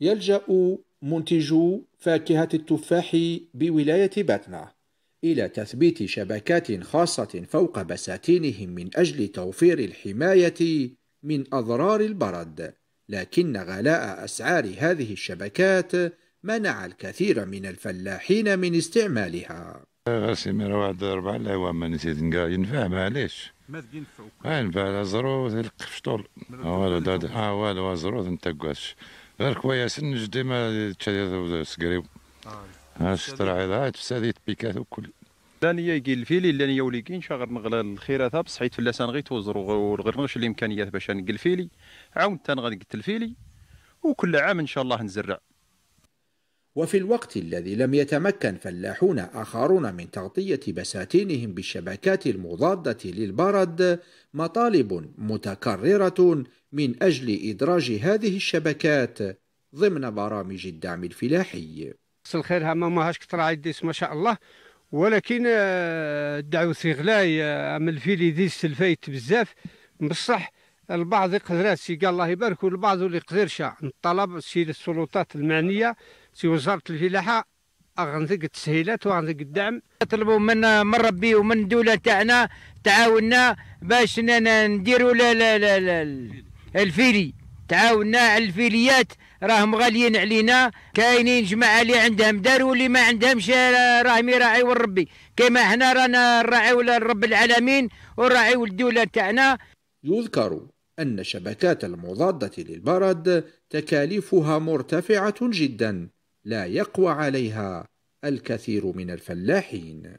يلجأ منتجو فاكهة التفاح بولاية باتنا إلى تثبيت شبكات خاصة فوق بساتينهم من أجل توفير الحماية من أضرار البرد، لكن غلاء أسعار هذه الشبكات منع الكثير من الفلاحين من استعمالها. غاسي مرة واحد ما نسيت ينفع معليش ينفع زروت والو آه، والو زروت غير كويس نجدي ما سكريو آه. هاش طرعي هاي تسادي تبيكات وكل دانيا يجي الفيلي اللي انا ولي كاين شغل نغلى الخيرة ثاب صحيت في اللسان غير توزر وغير نغش الامكانيات باش نقل فيلي عاونت انا غادي قلت الفيلي وكل عام ان شاء الله نزرع وفي الوقت الذي لم يتمكن فلاحون آخرون من تغطية بساتينهم بالشبكات المضادة للبرد مطالب متكررة من أجل إدراج هذه الشبكات ضمن برامج الدعم الفلاحي الخير ما ماهاش كثر عيديس ما شاء الله ولكن الدعوة آه، غلاي آه، فيلي ديس الفايت بزاف بصح البعض يقدر شي قال الله يبارك والبعض اللي يقدرش نطلب شي السلطات المعنيه سي وزاره الفلاحه غنزيك التسهيلات وغنزيك الدعم نطلبوا من من ربي ومن الدوله تاعنا تعاوننا باش نديروا لا لا لا الفيلي تعاوننا على الفيليات راهم غاليين علينا كاينين جماعه اللي عندهم دار واللي ما عندهمش راهم يراعيوا ربي كما احنا رانا نراعيو لرب العالمين وراعيو الدوله تاعنا يذكر أن الشبكات المضادة للبرد تكاليفها مرتفعة جدا لا يقوى عليها الكثير من الفلاحين